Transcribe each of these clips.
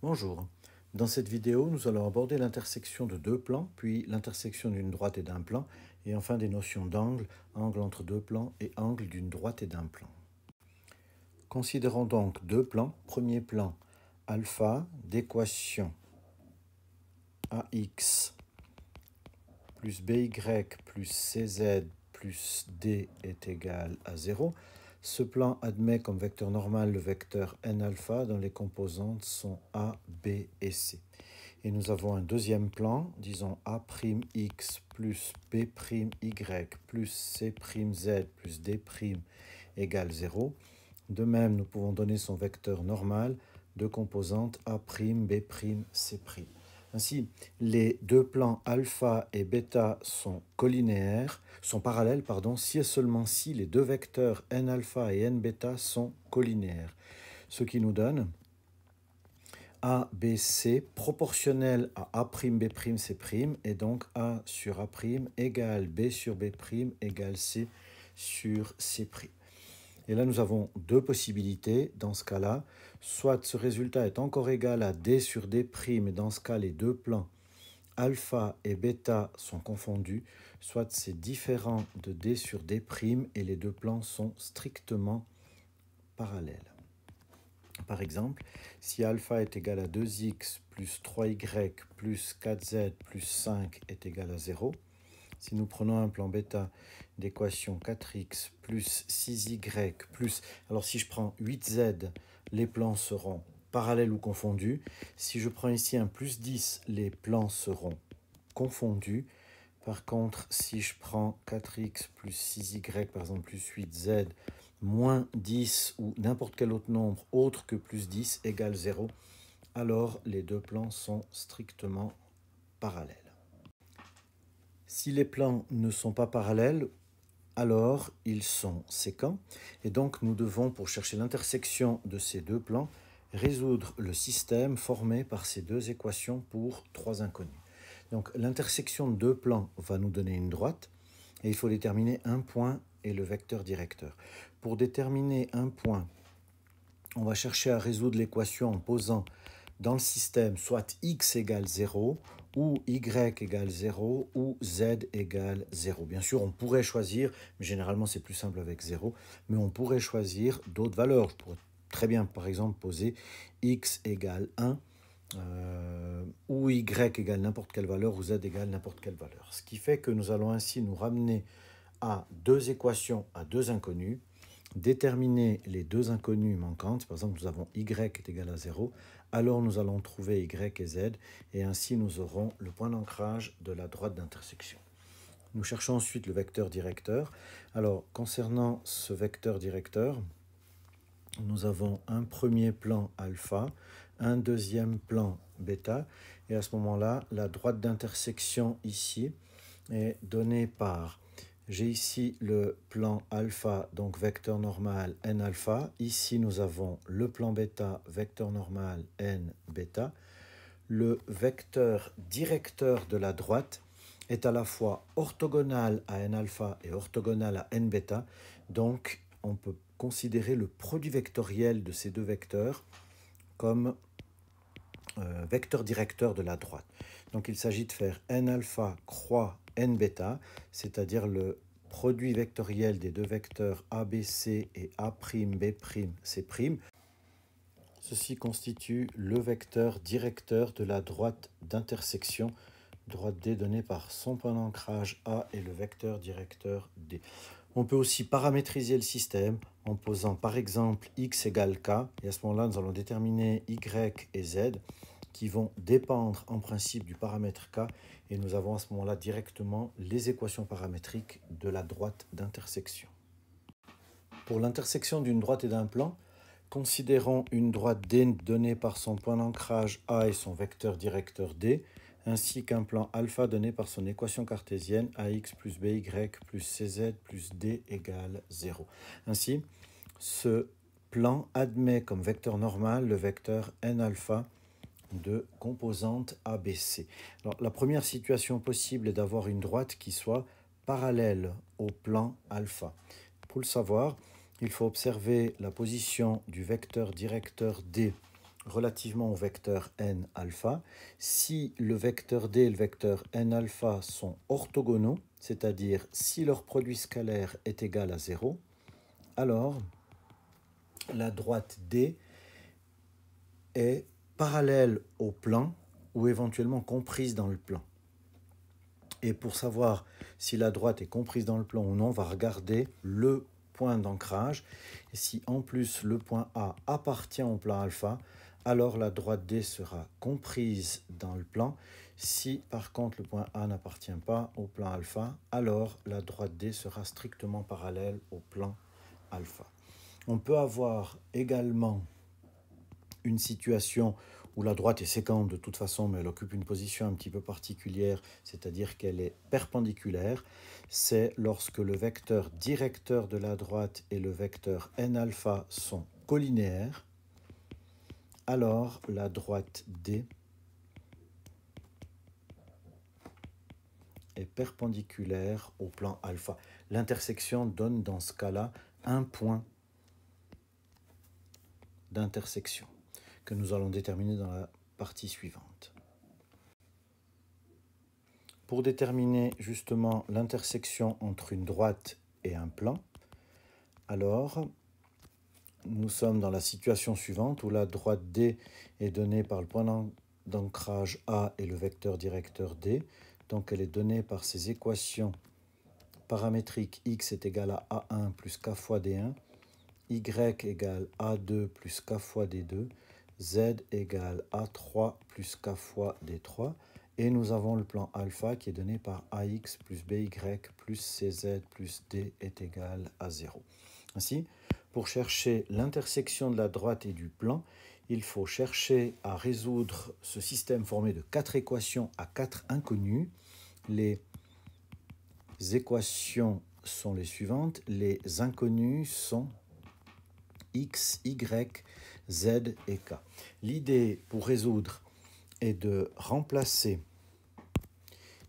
Bonjour, dans cette vidéo nous allons aborder l'intersection de deux plans, puis l'intersection d'une droite et d'un plan, et enfin des notions d'angle, angle entre deux plans et angle d'une droite et d'un plan. Considérons donc deux plans, premier plan alpha d'équation ax plus by plus cz plus d est égal à 0, ce plan admet comme vecteur normal le vecteur n alpha dont les composantes sont a, b et c. Et nous avons un deuxième plan, disons a'x plus b'y plus c'z plus d' égale 0. De même, nous pouvons donner son vecteur normal de composantes a', b', c'. Ainsi, les deux plans alpha et bêta sont collinéaires, sont parallèles, pardon, si et seulement si les deux vecteurs n alpha et n bêta sont collinéaires. Ce qui nous donne ABC proportionnel à A'B'C' et donc A sur A' égale B sur B' égale C sur C'. Et là, nous avons deux possibilités dans ce cas-là. Soit ce résultat est encore égal à d sur d', et dans ce cas, les deux plans alpha et bêta sont confondus, soit c'est différent de d sur d' et les deux plans sont strictement parallèles. Par exemple, si alpha est égal à 2x plus 3y plus 4z plus 5 est égal à 0, si nous prenons un plan bêta d'équation 4x plus 6y plus... Alors si je prends 8z, les plans seront parallèles ou confondus. Si je prends ici un plus 10, les plans seront confondus. Par contre, si je prends 4x plus 6y, par exemple, plus 8z, moins 10 ou n'importe quel autre nombre autre que plus 10 égale 0, alors les deux plans sont strictement parallèles. Si les plans ne sont pas parallèles, alors ils sont séquents. Et donc nous devons, pour chercher l'intersection de ces deux plans, résoudre le système formé par ces deux équations pour trois inconnus. Donc l'intersection de deux plans va nous donner une droite et il faut déterminer un point et le vecteur directeur. Pour déterminer un point, on va chercher à résoudre l'équation en posant dans le système soit x égale 0 ou y égale 0 ou z égale 0. Bien sûr, on pourrait choisir, mais généralement c'est plus simple avec 0, mais on pourrait choisir d'autres valeurs. Je pourrais très bien, par exemple, poser x égale 1 euh, ou y égale n'importe quelle valeur ou z égale n'importe quelle valeur. Ce qui fait que nous allons ainsi nous ramener à deux équations, à deux inconnues, déterminer les deux inconnues manquantes, par exemple nous avons y est égal à 0, alors nous allons trouver y et z, et ainsi nous aurons le point d'ancrage de la droite d'intersection. Nous cherchons ensuite le vecteur directeur. Alors concernant ce vecteur directeur, nous avons un premier plan alpha, un deuxième plan bêta, et à ce moment-là, la droite d'intersection ici est donnée par j'ai ici le plan alpha, donc vecteur normal n alpha. Ici, nous avons le plan bêta, vecteur normal n bêta. Le vecteur directeur de la droite est à la fois orthogonal à n alpha et orthogonal à n bêta. Donc, on peut considérer le produit vectoriel de ces deux vecteurs comme euh, vecteur directeur de la droite. Donc il s'agit de faire n alpha croix n bêta, c'est-à-dire le produit vectoriel des deux vecteurs ABC et A'B'C'. Ceci constitue le vecteur directeur de la droite d'intersection, droite D donnée par son point d'ancrage A et le vecteur directeur D. On peut aussi paramétriser le système en posant par exemple x égale k, et à ce moment-là nous allons déterminer y et z qui vont dépendre en principe du paramètre K et nous avons à ce moment-là directement les équations paramétriques de la droite d'intersection. Pour l'intersection d'une droite et d'un plan, considérons une droite D donnée par son point d'ancrage A et son vecteur directeur D, ainsi qu'un plan alpha donné par son équation cartésienne AX plus BY plus CZ plus D égale 0. Ainsi, ce plan admet comme vecteur normal le vecteur N alpha de composantes ABC. Alors, la première situation possible est d'avoir une droite qui soit parallèle au plan alpha. Pour le savoir, il faut observer la position du vecteur directeur D relativement au vecteur n alpha. Si le vecteur D et le vecteur n alpha sont orthogonaux, c'est-à-dire si leur produit scalaire est égal à 0, alors la droite D est parallèle au plan ou éventuellement comprise dans le plan. Et pour savoir si la droite est comprise dans le plan ou non, on va regarder le point d'ancrage. si en plus le point A appartient au plan alpha, alors la droite D sera comprise dans le plan. Si par contre le point A n'appartient pas au plan alpha, alors la droite D sera strictement parallèle au plan alpha. On peut avoir également une situation où la droite est sécante de toute façon, mais elle occupe une position un petit peu particulière, c'est-à-dire qu'elle est perpendiculaire, c'est lorsque le vecteur directeur de la droite et le vecteur n alpha sont collinéaires, alors la droite D est perpendiculaire au plan alpha. L'intersection donne dans ce cas-là un point d'intersection que nous allons déterminer dans la partie suivante. Pour déterminer justement l'intersection entre une droite et un plan, alors nous sommes dans la situation suivante où la droite D est donnée par le point d'ancrage A et le vecteur directeur D. Donc elle est donnée par ces équations paramétriques x est égal à a1 plus k fois d1, y égale a2 plus k fois d2 Z égale A3 plus K fois D3. Et nous avons le plan alpha qui est donné par AX plus BY plus CZ plus D est égal à 0. Ainsi, pour chercher l'intersection de la droite et du plan, il faut chercher à résoudre ce système formé de quatre équations à quatre inconnues. Les équations sont les suivantes. Les inconnues sont x, y, Z et K. L'idée pour résoudre est de remplacer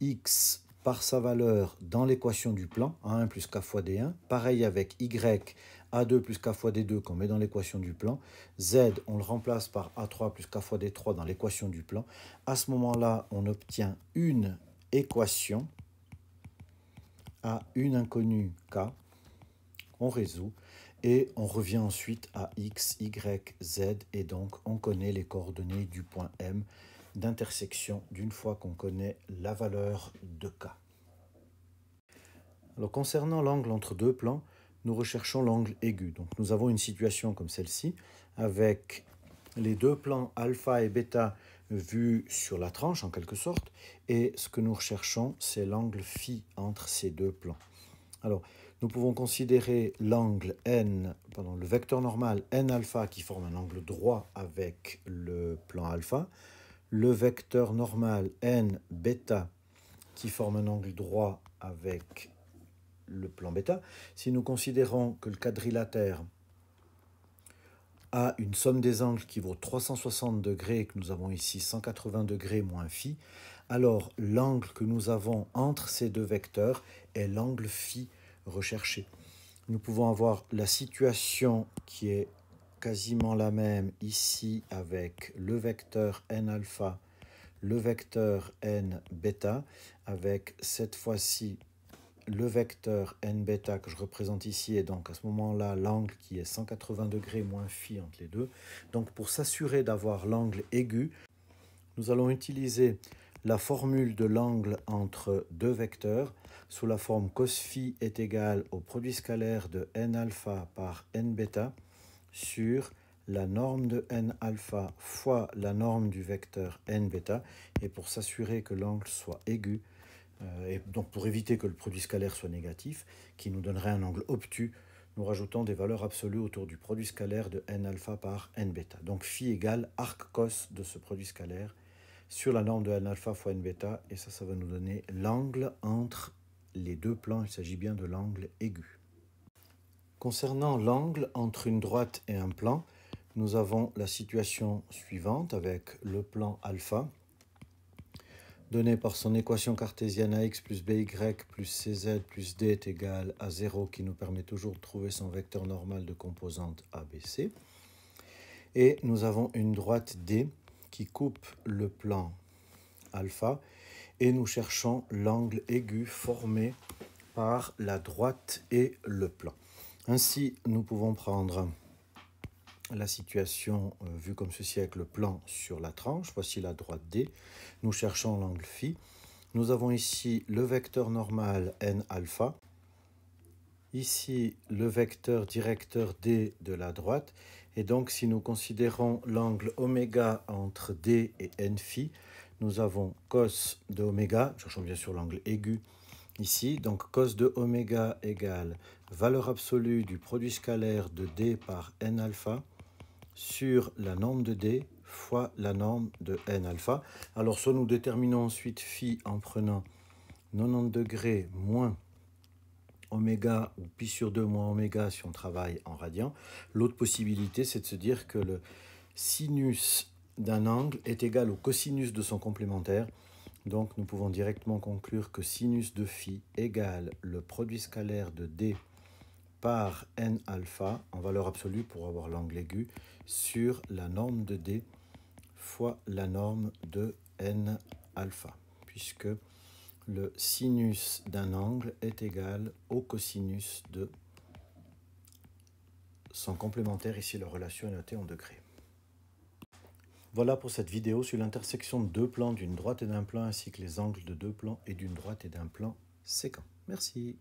X par sa valeur dans l'équation du plan, A1 plus K fois D1. Pareil avec Y, A2 plus K fois D2 qu'on met dans l'équation du plan. Z, on le remplace par A3 plus K fois D3 dans l'équation du plan. À ce moment-là, on obtient une équation à une inconnue K. On résout. Et on revient ensuite à x, y, z, et donc on connaît les coordonnées du point M d'intersection d'une fois qu'on connaît la valeur de k. Alors concernant l'angle entre deux plans, nous recherchons l'angle aigu. Donc nous avons une situation comme celle-ci, avec les deux plans alpha et bêta vus sur la tranche en quelque sorte, et ce que nous recherchons, c'est l'angle phi entre ces deux plans. Alors, nous pouvons considérer l'angle n, pendant le vecteur normal n alpha qui forme un angle droit avec le plan alpha, le vecteur normal n bêta qui forme un angle droit avec le plan bêta. Si nous considérons que le quadrilatère a une somme des angles qui vaut 360 degrés et que nous avons ici 180 degrés moins phi, alors l'angle que nous avons entre ces deux vecteurs est l'angle phi recherché. Nous pouvons avoir la situation qui est quasiment la même ici avec le vecteur n alpha, le vecteur n beta, avec cette fois-ci le vecteur n beta que je représente ici et donc à ce moment-là l'angle qui est 180 degrés moins phi entre les deux. Donc pour s'assurer d'avoir l'angle aigu, nous allons utiliser la formule de l'angle entre deux vecteurs sous la forme cos phi est égale au produit scalaire de n alpha par n beta sur la norme de n alpha fois la norme du vecteur n beta et pour s'assurer que l'angle soit aigu euh, et donc pour éviter que le produit scalaire soit négatif qui nous donnerait un angle obtus nous rajoutons des valeurs absolues autour du produit scalaire de n alpha par n beta donc phi égale arc cos de ce produit scalaire sur la norme de n alpha fois n bêta, et ça, ça va nous donner l'angle entre les deux plans, il s'agit bien de l'angle aigu. Concernant l'angle entre une droite et un plan, nous avons la situation suivante avec le plan alpha, donné par son équation cartésienne ax plus by plus cz plus d est égal à 0 qui nous permet toujours de trouver son vecteur normal de composante abc. Et nous avons une droite d qui coupe le plan alpha et nous cherchons l'angle aigu formé par la droite et le plan. Ainsi, nous pouvons prendre la situation euh, vue comme ceci avec le plan sur la tranche. Voici la droite D. Nous cherchons l'angle phi. Nous avons ici le vecteur normal n alpha. Ici, le vecteur directeur D de la droite et donc, si nous considérons l'angle oméga entre D et n phi, nous avons cos de oméga, cherchons bien sûr l'angle aigu ici, donc cos de oméga égale valeur absolue du produit scalaire de D par N alpha sur la norme de D fois la norme de N alpha. Alors, soit nous déterminons ensuite phi en prenant 90 degrés moins oméga ou pi sur 2 moins oméga si on travaille en radian. L'autre possibilité, c'est de se dire que le sinus d'un angle est égal au cosinus de son complémentaire. Donc nous pouvons directement conclure que sinus de phi égale le produit scalaire de d par n alpha en valeur absolue pour avoir l'angle aigu sur la norme de d fois la norme de n alpha puisque le sinus d'un angle est égal au cosinus de son complémentaire. Ici, la relation est notée en degrés. Voilà pour cette vidéo sur l'intersection de deux plans, d'une droite et d'un plan, ainsi que les angles de deux plans et d'une droite et d'un plan séquent. Merci.